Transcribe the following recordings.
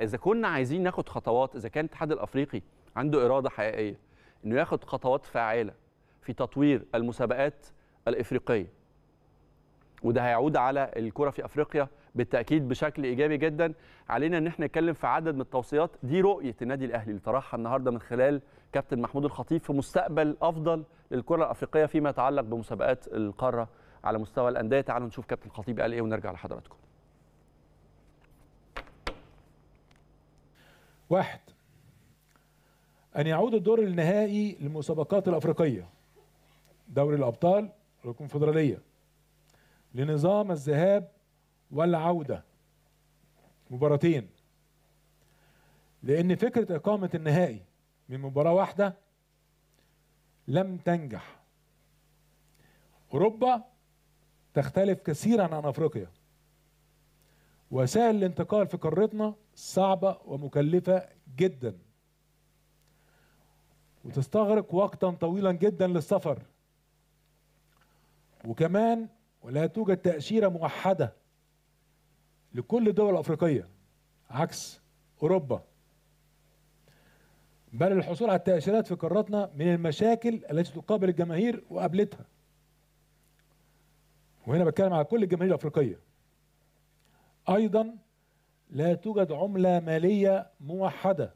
اذا كنا عايزين ناخد خطوات اذا كان الاتحاد الافريقي عنده اراده حقيقيه انه ياخد خطوات فعاله في تطوير المسابقات الافريقيه وده هيعود على الكره في افريقيا بالتاكيد بشكل ايجابي جدا علينا ان احنا نتكلم في عدد من التوصيات دي رؤيه النادي الاهلي اللي طرحها النهارده من خلال كابتن محمود الخطيب في مستقبل افضل للكره الافريقيه فيما يتعلق بمسابقات القاره على مستوى الانديه تعالوا نشوف كابتن الخطيب قال ايه ونرجع لحضراتكم واحد أن يعود الدور النهائي للمسابقات الأفريقية دوري الأبطال والكونفدرالية لنظام الذهاب والعودة مباراتين لأن فكرة إقامة النهائي من مباراة واحدة لم تنجح أوروبا تختلف كثيرا عن أفريقيا وسائل الانتقال في قارتنا صعبة ومكلفة جدا وتستغرق وقتا طويلا جدا للسفر وكمان ولا توجد تأشيرة موحدة لكل الدول الأفريقية عكس أوروبا بل الحصول على التأشيرات في قارتنا من المشاكل التي تقابل الجماهير وقابلتها وهنا بتكلم على كل الجماهير الأفريقية أيضا لا توجد عملة مالية موحدة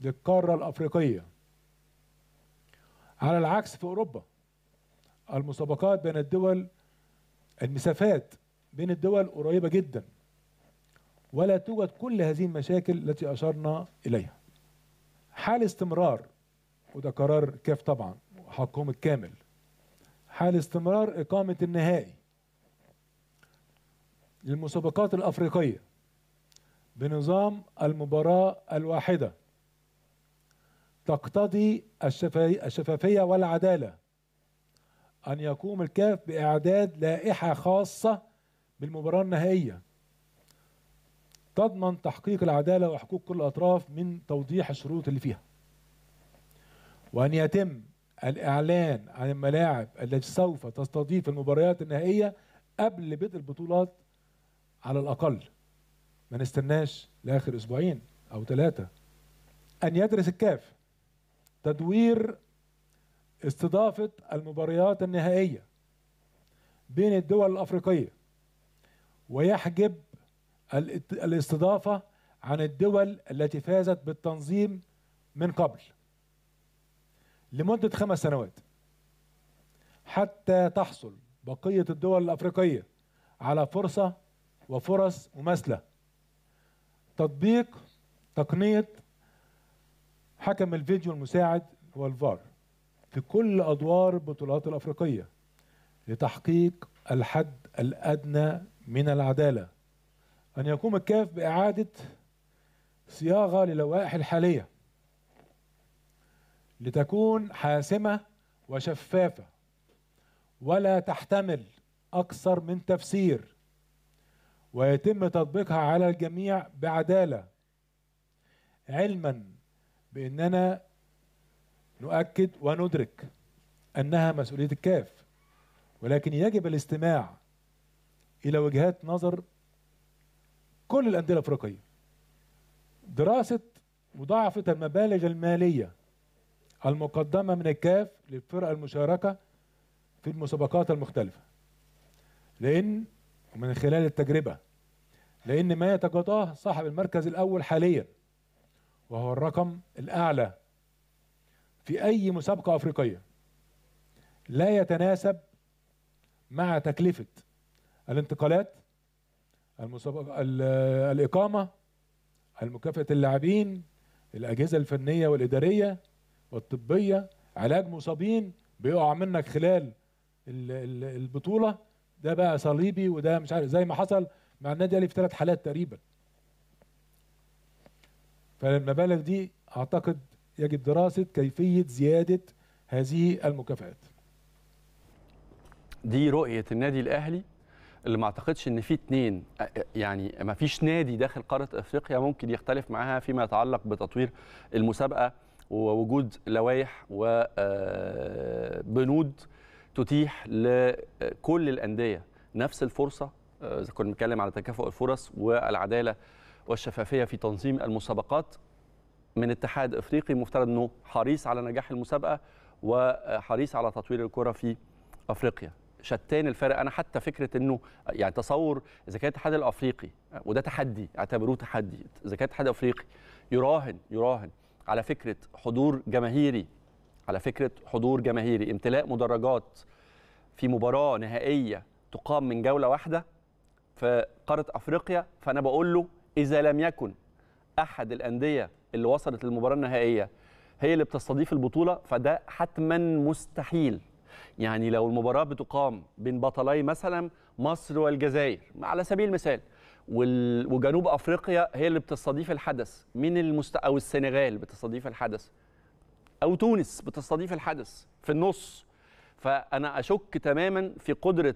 للقارة الأفريقية على العكس في أوروبا المسابقات بين الدول المسافات بين الدول قريبة جدا ولا توجد كل هذه المشاكل التي أشرنا إليها حال استمرار وده قرار كاف طبعا حقهم الكامل حال استمرار إقامة النهائي للمسابقات الأفريقية بنظام المباراة الواحدة تقتضي الشفافية والعدالة أن يقوم الكاف بإعداد لائحة خاصة بالمباراة النهائية تضمن تحقيق العدالة وحقوق كل الأطراف من توضيح الشروط اللي فيها وأن يتم الإعلان عن الملاعب التي سوف تستضيف المباريات النهائية قبل بدء البطولات على الاقل ما نستناش لاخر اسبوعين او ثلاثه ان يدرس الكاف تدوير استضافه المباريات النهائيه بين الدول الافريقيه ويحجب الاستضافه عن الدول التي فازت بالتنظيم من قبل لمده خمس سنوات حتى تحصل بقيه الدول الافريقيه على فرصه وفرص مماثله تطبيق تقنيه حكم الفيديو المساعد والفار في كل ادوار البطولات الافريقيه لتحقيق الحد الادنى من العداله ان يقوم الكاف باعاده صياغه للوائح الحاليه لتكون حاسمه وشفافه ولا تحتمل اكثر من تفسير ويتم تطبيقها على الجميع بعدالة علما بأننا نؤكد وندرك أنها مسؤولية الكاف ولكن يجب الاستماع إلى وجهات نظر كل الأندية الأفريقية دراسة مضاعفة المبالغ المالية المقدمة من الكاف للفرق المشاركة في المسابقات المختلفة لأن ومن خلال التجربة لأن ما يتقاضاه صاحب المركز الأول حاليا وهو الرقم الأعلى في أي مسابقة أفريقية لا يتناسب مع تكلفة الانتقالات المسابقة الإقامة المكافأة اللاعبين الأجهزة الفنية والإدارية والطبية علاج مصابين بيقع منك خلال البطولة ده بقى صليبي وده مش عارف زي ما حصل مع النادي الاهلي في ثلاث حالات تقريبا فالمبالغ دي اعتقد يجب دراسه كيفيه زياده هذه المكافآت دي رؤيه النادي الاهلي اللي ما اعتقدش ان في اثنين يعني ما فيش نادي داخل قاره افريقيا ممكن يختلف معاها فيما يتعلق بتطوير المسابقه ووجود لوائح وبنود آه، تتيح لكل الانديه نفس الفرصه آه، اذا كنا بنتكلم على تكافؤ الفرص والعداله والشفافيه في تنظيم المسابقات من اتحاد افريقي مفترض انه حريص على نجاح المسابقه وحريص على تطوير الكره في افريقيا شتان الفرق انا حتى فكره انه يعني تصور اذا كان الاتحاد الافريقي وده تحدي اعتبروه تحدي اذا كان الاتحاد الافريقي يراهن يراهن على فكره حضور جماهيري على فكره حضور جماهيري امتلاء مدرجات في مباراه نهائيه تقام من جوله واحده في قاره افريقيا فانا بقول له اذا لم يكن احد الانديه اللي وصلت للمباراه النهائيه هي اللي بتستضيف البطوله فده حتما مستحيل يعني لو المباراه بتقام بين بطلي مثلا مصر والجزائر على سبيل المثال وجنوب افريقيا هي اللي بتستضيف الحدث من المست او السنغال بتستضيف الحدث او تونس بتستضيف الحدث في النص فانا اشك تماما في قدره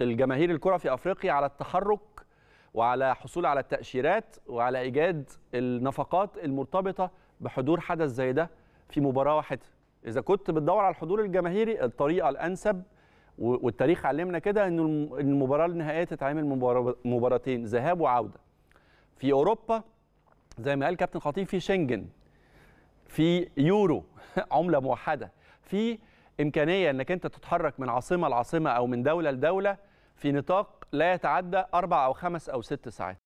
الجماهير الكره في افريقيا على التحرك وعلى حصول على التاشيرات وعلى ايجاد النفقات المرتبطه بحضور حدث زي ده في مباراه واحده اذا كنت بتدور على الحضور الجماهيري الطريقه الانسب والتاريخ علمنا كده ان المباراه النهائيه تتعامل مباراتين ذهاب وعوده في اوروبا زي ما قال كابتن خطيب في شنجن في يورو عمله موحده في امكانيه انك انت تتحرك من عاصمه لعاصمه او من دوله لدوله في نطاق لا يتعدى اربع او خمس او ست ساعات